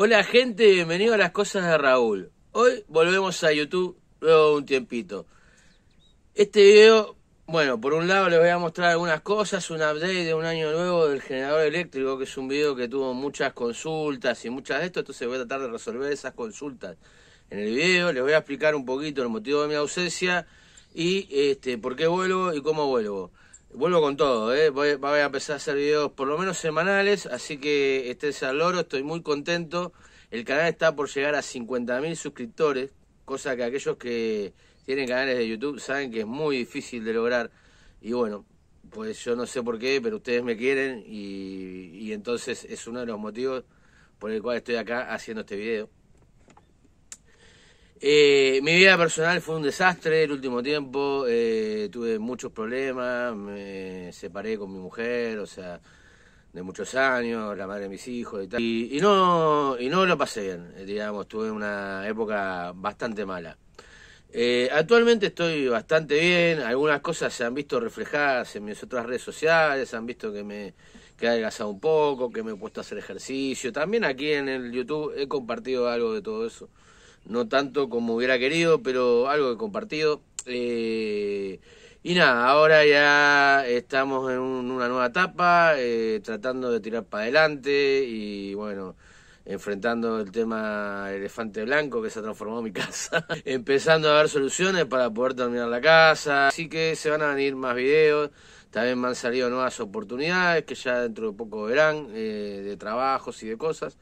Hola gente, bienvenido a las cosas de Raúl. Hoy volvemos a YouTube luego de un tiempito. Este video, bueno, por un lado les voy a mostrar algunas cosas, un update de un año nuevo del generador eléctrico, que es un video que tuvo muchas consultas y muchas de esto, entonces voy a tratar de resolver esas consultas en el video. Les voy a explicar un poquito el motivo de mi ausencia y este por qué vuelvo y cómo vuelvo. Vuelvo con todo, ¿eh? voy, a empezar a hacer videos por lo menos semanales, así que estés al loro, estoy muy contento. El canal está por llegar a 50.000 suscriptores, cosa que aquellos que tienen canales de YouTube saben que es muy difícil de lograr. Y bueno, pues yo no sé por qué, pero ustedes me quieren y, y entonces es uno de los motivos por el cual estoy acá haciendo este video. Eh, mi vida personal fue un desastre el último tiempo, eh, tuve muchos problemas, me separé con mi mujer, o sea, de muchos años, la madre de mis hijos y tal. Y, no, y no lo pasé bien, eh, digamos, tuve una época bastante mala. actualmente estoy bastante bien, algunas cosas se han visto reflejadas en mis otras redes sociales, han visto que me que he adelgazado un poco, que me he puesto a hacer ejercicio, también aquí en el YouTube he compartido algo de todo eso no tanto como hubiera querido, pero algo he compartido. Eh, y nada, ahora ya estamos en una nueva etapa, eh, tratando de tirar para adelante y bueno, enfrentando el tema elefante blanco que se ha transformado en mi casa, empezando a ver soluciones para poder terminar la casa. Así que se van a venir más videos, también me han salido nuevas oportunidades que ya dentro de poco verán, eh, de trabajos y de cosas.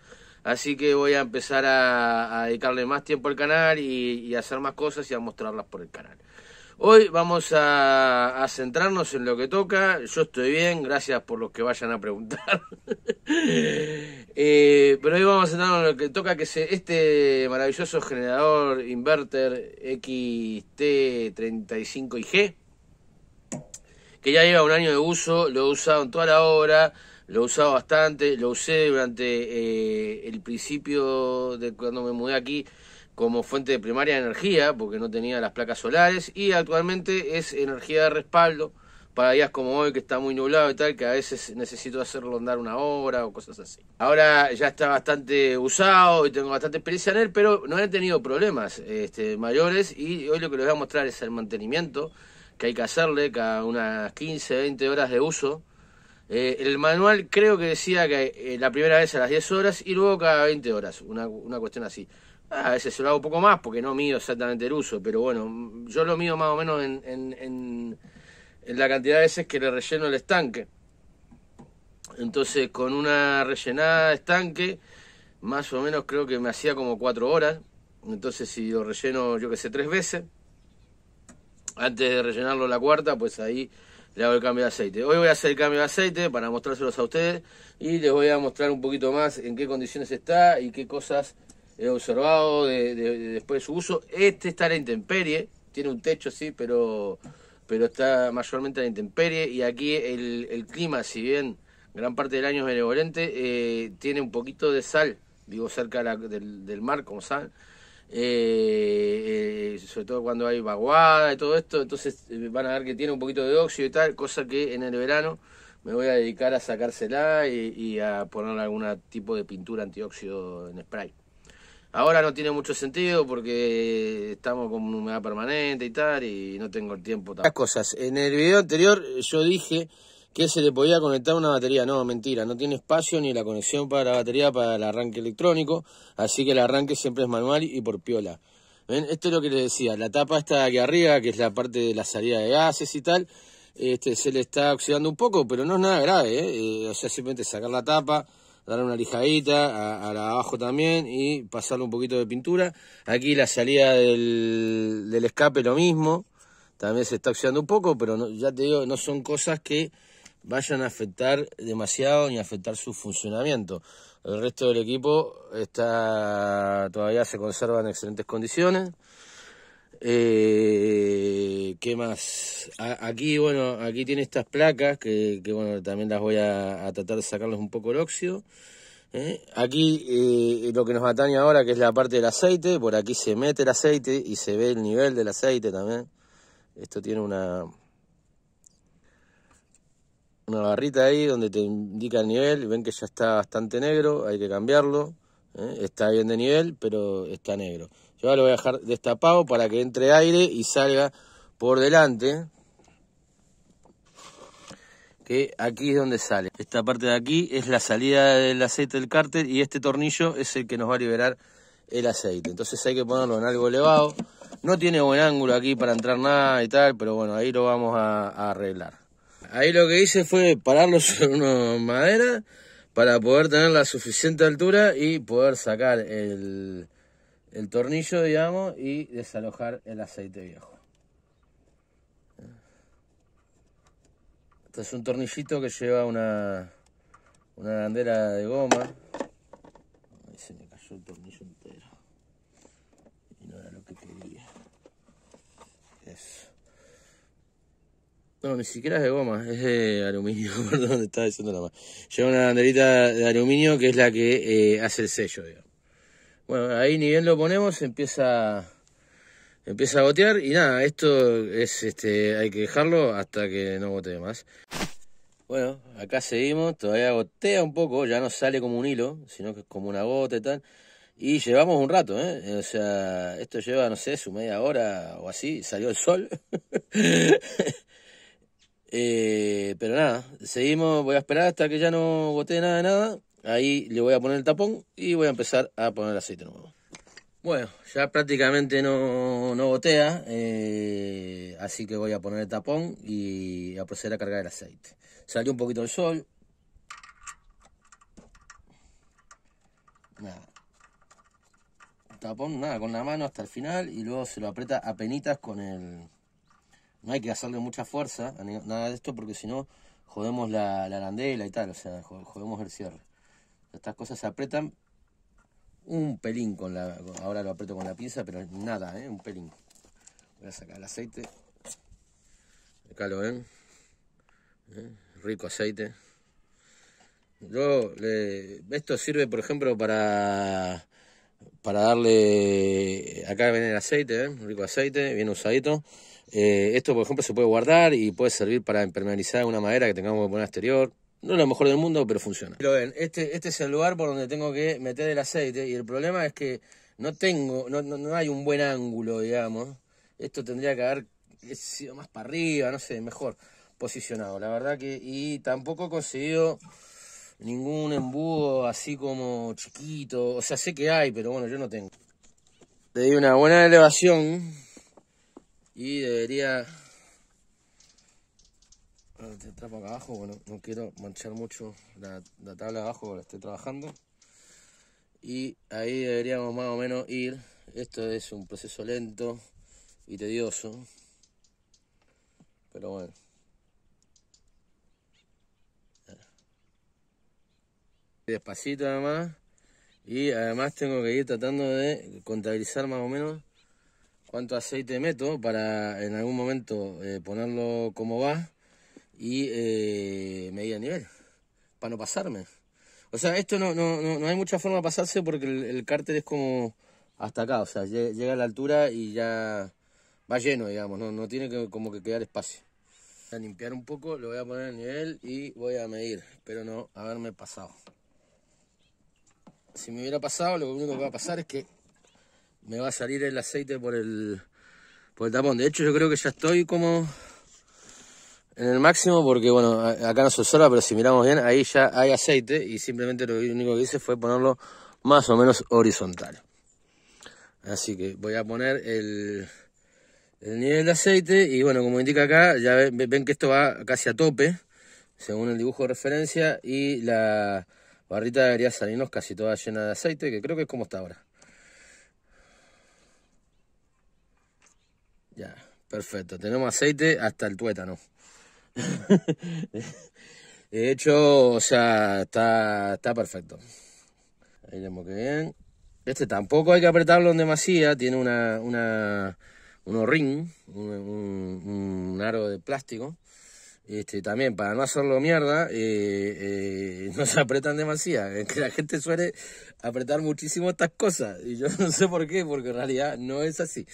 Así que voy a empezar a, dedicarle más tiempo al canal y, a hacer más cosas y a mostrarlas por el canal. Hoy vamos a, centrarnos en lo que toca. Yo estoy bien, gracias por los que vayan a preguntar. Eh, pero hoy vamos a centrarnos en lo que toca, que es este maravilloso generador inverter XT35IG, que ya lleva un año de uso, lo he usado en toda la obra lo he usado bastante, lo usé durante eh, el principio de cuando me mudé aquí como fuente de primaria de energía, porque no tenía las placas solares, y actualmente es energía de respaldo para días como hoy que está muy nublado y tal, que a veces necesito hacerlo andar una hora o cosas así. Ahora ya está bastante usado y tengo bastante experiencia en él, pero no he tenido problemas este, mayores y hoy lo que les voy a mostrar es el mantenimiento que hay que hacerle cada unas 15, 20 horas de uso. Eh, el manual creo que decía que eh, la primera vez a las 10 horas y luego cada 20 horas, una, una cuestión así. Ah, a veces lo hago un poco más porque no mido exactamente el uso, pero bueno, yo lo mido más o menos en, en, en, la cantidad de veces que le relleno el estanque. Entonces con una rellenada de estanque, más o menos creo que me hacía como 4 horas. Entonces si lo relleno, yo que sé, tres veces, antes de rellenarlo la cuarta, pues ahí le hago el cambio de aceite. Hoy voy a hacer el cambio de aceite para mostrárselos a ustedes y les voy a mostrar un poquito más en qué condiciones está y qué cosas he observado después de su uso. Este está en la intemperie, tiene un techo sí, pero, pero está mayormente en la intemperie y aquí el, clima, si bien gran parte del año es benevolente, eh, tiene un poquito de sal, digo cerca del, mar como saben, eh, eh, sobre todo cuando hay vaguada y todo esto, entonces eh, van a ver que tiene un poquito de óxido y tal, cosa que en el verano me voy a dedicar a sacársela y, a ponerle algún tipo de pintura antióxido en spray. Ahora no tiene mucho sentido porque estamos con humedad permanente y tal y no tengo el tiempo. Las cosas. En el video anterior yo dije que se le podía conectar una batería. No, mentira, no tiene espacio ni la conexión para la batería para el arranque electrónico, así que el arranque siempre es manual y por piola. Esto es lo que les decía, la tapa está aquí arriba, que es la parte de la salida de gases y tal, este, se le está oxidando un poco, pero no es nada grave, ¿eh? Eh, o sea, simplemente sacar la tapa, darle una lijadita a, la abajo también y pasarle un poquito de pintura. Aquí la salida del, escape lo mismo, también se está oxidando un poco, pero ya te digo, no son cosas que vayan a afectar demasiado ni a afectar su funcionamiento. El resto del equipo está todavía se conserva en excelentes condiciones. Eh, ¿Qué más? aquí, bueno, aquí tiene estas placas que, bueno, también las voy a, tratar de sacarles un poco el óxido. ¿eh? Aquí eh, lo que nos atañe ahora, que es la parte del aceite, por aquí se mete el aceite y se ve el nivel del aceite también. Esto tiene una, una barrita ahí donde te indica el nivel, ven que ya está bastante negro, hay que cambiarlo, ¿eh? está bien de nivel, pero está negro. Yo ahora lo voy a dejar destapado para que entre aire y salga por delante, que aquí es donde sale. Esta parte de aquí es la salida del aceite del cárter y este tornillo es el que nos va a liberar el aceite. Entonces hay que ponerlo en algo elevado. No tiene buen ángulo aquí para entrar nada y tal, pero bueno, ahí lo vamos a arreglar. Ahí lo que hice fue pararlo en una madera para poder tener la suficiente altura y poder sacar el, el tornillo, digamos, y desalojar el aceite viejo. Este es un tornillito que lleva una, una bandera de goma. Ahí se me cayó el No, ni siquiera es de goma, es de aluminio, perdón, estaba diciendo la más. Lleva una banderita de aluminio que es la que eh, hace el sello, Bueno, ahí ni bien lo ponemos, empieza empieza a gotear y nada, esto es este hay que dejarlo hasta que no gotee más. Bueno, acá seguimos, todavía gotea un poco, ya no sale como un hilo, sino que es como una gota y tal. Y llevamos un rato, ¿eh? O sea, esto lleva, no sé, su media hora o así, salió el sol. Eh, pero nada, seguimos, voy a esperar hasta que ya no gotee nada de nada. Ahí le voy a poner el tapón y voy a empezar a poner aceite nuevo. Bueno, ya prácticamente no, no gotea, eh, así que voy a poner el tapón y a proceder a cargar el aceite. Salió un poquito el sol. Nada. Tapón, nada, con la mano hasta el final y luego se lo aprieta a penitas con el, no hay que hacerle mucha fuerza a nada de esto porque si no jodemos la, arandela y tal, o sea, jodemos el cierre. Estas cosas se apretan un pelín con la... Ahora lo aprieto con la pinza, pero nada, ¿eh? un pelín. Voy a sacar el aceite. Acá lo ven. ¿Eh? Rico aceite. Yo, le, esto sirve, por ejemplo, para para darle, eh, acá viene el aceite, ¿eh? un rico aceite, bien usadito. Eh, esto, por ejemplo, se puede guardar y puede servir para impermeabilizar una madera que tengamos que poner exterior. No es lo mejor del mundo, pero funciona. Lo ven, este, este es el lugar por donde tengo que meter el aceite y el problema es que no tengo, no, no, no hay un buen ángulo, digamos. Esto tendría que haber sido más para arriba, no sé, mejor posicionado. La verdad que, y tampoco he conseguido ningún embudo así como chiquito. O sea, sé que hay, pero bueno, yo no tengo. Le di una buena elevación y debería... te acá abajo, bueno, no quiero manchar mucho la, tabla de abajo porque la estoy trabajando. Y ahí deberíamos más o menos ir. Esto es un proceso lento y tedioso. Pero bueno. Despacito además. Y además tengo que ir tratando de contabilizar más o menos cuánto aceite meto para en algún momento eh, ponerlo como va y eh, medir el nivel, para no pasarme. O sea, esto no, no, no, hay mucha forma de pasarse porque el, cárter es como hasta acá, o sea, llega a la altura y ya va lleno, digamos, no, no tiene como que quedar espacio. Voy a limpiar un poco, lo voy a poner a nivel y voy a medir, pero no haberme pasado si me hubiera pasado, lo único que va a pasar es que me va a salir el aceite por el, por el tapón. De hecho, yo creo que ya estoy como en el máximo porque, bueno, acá no se observa, pero si miramos bien, ahí ya hay aceite y simplemente lo único que hice fue ponerlo más o menos horizontal. Así que voy a poner el, nivel de aceite y, bueno, como indica acá, ya ven que esto va casi a tope, según el dibujo de referencia y la barrita debería salirnos casi toda llena de aceite, que creo que es como está ahora. Ya, perfecto. Tenemos aceite hasta el tuétano. De hecho, o sea, está, está perfecto. Ahí vemos que bien. Este tampoco hay que apretarlo en Tiene una, una, unos ring, un, un, un aro de plástico. Este, también para no hacerlo mierda, eh, eh, no se apretan demasiado. Que la gente suele apretar muchísimo estas cosas. Y yo no sé por qué, porque en realidad no es así.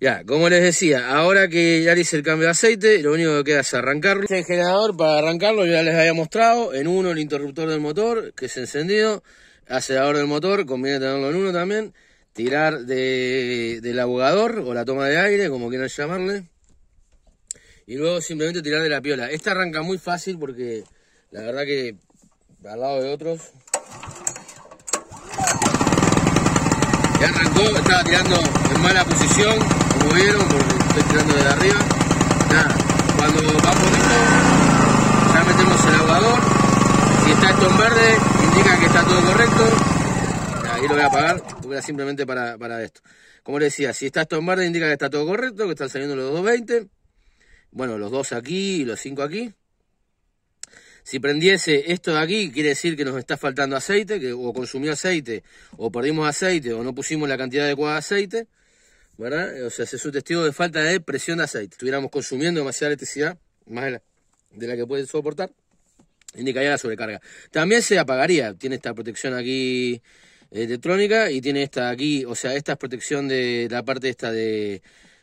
Ya, como les decía, ahora que ya hice el cambio de aceite, lo único que queda es arrancarlo. Este generador, para arrancarlo, ya les había mostrado. En uno, el interruptor del motor, que es encendido. Acelerador del motor, conviene tenerlo en uno también. Tirar de, del abogador o la toma de aire, como quieran llamarle y luego simplemente tirar de la piola. Esta arranca muy fácil porque la verdad que al lado de otros... Ya arrancó, estaba tirando en mala posición, como vieron, porque estoy tirando desde arriba. cuando va ya metemos el aguador. Si está esto en verde, indica que está todo correcto. Ahí lo voy a apagar, porque era simplemente para, para esto. Como les decía, si está esto en verde, indica que está todo correcto, que están saliendo los 220 bueno, los dos aquí y los cinco aquí. Si prendiese esto de aquí, quiere decir que nos está faltando aceite, que o consumió aceite, o perdimos aceite, o no pusimos la cantidad adecuada de aceite, ¿verdad? O sea, ese es un testigo de falta de presión de aceite. Estuviéramos consumiendo demasiada electricidad, más de la, que puede soportar, indicaría la sobrecarga. También se apagaría, tiene esta protección aquí eh, electrónica y tiene esta aquí, o sea, esta es protección de la parte esta de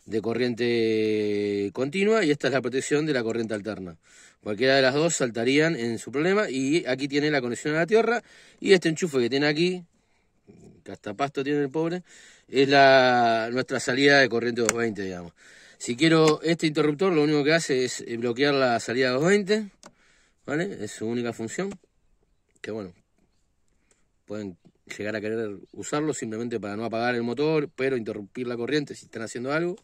de corriente continua y esta es la protección de la corriente alterna. Cualquiera de las dos saltarían en su problema y aquí tiene la conexión a la tierra y este enchufe que tiene aquí, que hasta pasto tiene el pobre, es la, nuestra salida de corriente 220, digamos. Si quiero este interruptor, lo único que hace es eh, bloquear la salida 220, ¿vale? Es su única función, que bueno, pueden llegar a querer usarlo simplemente para no apagar el motor, pero interrumpir la corriente si están haciendo algo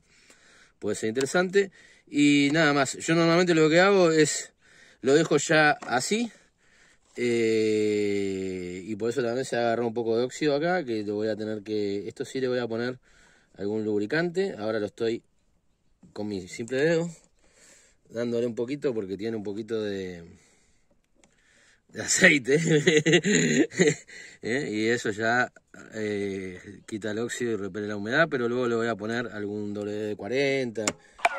puede ser interesante. Y nada más, yo normalmente lo que hago es, lo dejo ya así. Eh, y por eso también se agarró un poco de óxido acá, que lo voy a tener que, esto sí le voy a poner algún lubricante. Ahora lo estoy con mi simple dedo, dándole un poquito porque tiene un poquito de de aceite. ¿eh? Y eso ya eh, quita el óxido y repele la humedad, pero luego le voy a poner algún doble de 40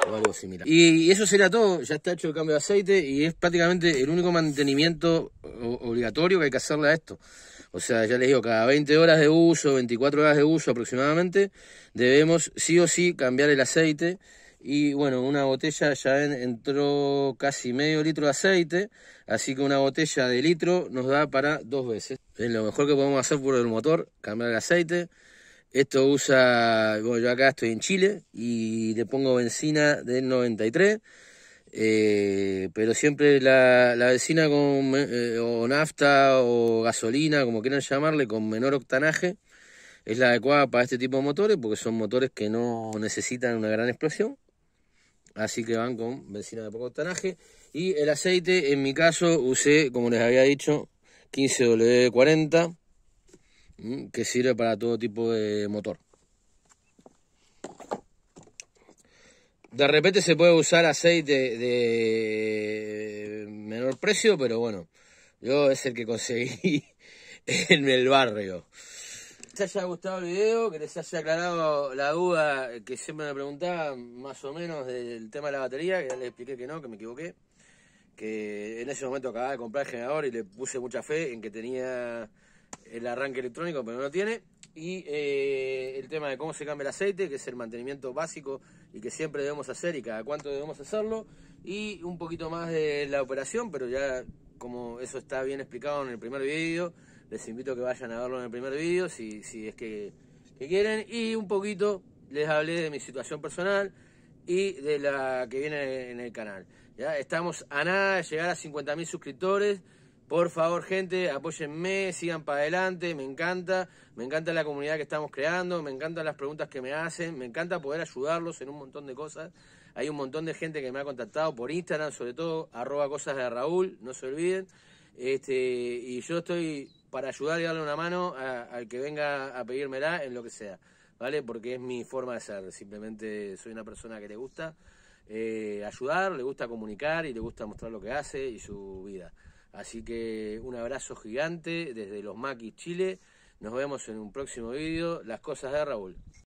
o algo similar. Y, eso será todo, ya está hecho el cambio de aceite y es prácticamente el único mantenimiento obligatorio que hay que hacerle a esto. O sea, ya les digo, cada 20 horas de uso, 24 horas de uso aproximadamente, debemos sí o sí cambiar el aceite y bueno, una botella ya entró casi medio litro de aceite, así que una botella de litro nos da para dos veces. Es lo mejor que podemos hacer por el motor, cambiar el aceite. Esto usa, bueno, yo acá estoy en Chile y le pongo benzina del 93, eh, pero siempre la, la benzina con eh, nafta o gasolina, como quieran llamarle, con menor octanaje, es la adecuada para este tipo de motores porque son motores que no necesitan una gran explosión así que van con benzina de poco tanaje. Y el aceite, en mi caso, usé, como les había dicho, 15W40, mm, que sirve para todo tipo de motor. De repente se puede usar aceite de menor precio, pero bueno, yo es el que conseguí en el barrio les haya gustado el video, que les haya aclarado la duda que siempre me preguntaban más o menos del tema de la batería, que ya les expliqué que no, que me equivoqué, que en ese momento acababa de comprar el generador y le puse mucha fe en que tenía el arranque electrónico, pero no lo tiene, y eh, el tema de cómo se cambia el aceite, que es el mantenimiento básico y que siempre debemos hacer y cada cuánto debemos hacerlo, y un poquito más de la operación, pero ya como eso está bien explicado en el primer video, les invito a que vayan a verlo en el primer vídeo si, es que, quieren. Y un poquito les hablé de mi situación personal y de la que viene en el canal. Ya estamos a nada de llegar a 50.000 suscriptores. Por favor, gente, apóyenme, sigan para adelante, me encanta, me encanta la comunidad que estamos creando, me encantan las preguntas que me hacen, me encanta poder ayudarlos en un montón de cosas. Hay un montón de gente que me ha contactado por Instagram, sobre todo, arroba cosas de Raúl, no se olviden. Este, y yo estoy para ayudar y darle una mano al que venga a pedírmela en lo que sea, ¿vale? Porque es mi forma de ser, simplemente soy una persona que le gusta eh, ayudar, le gusta comunicar y le gusta mostrar lo que hace y su vida. Así que un abrazo gigante desde Los Maquis, Chile. Nos vemos en un próximo vídeo. Las cosas de Raúl.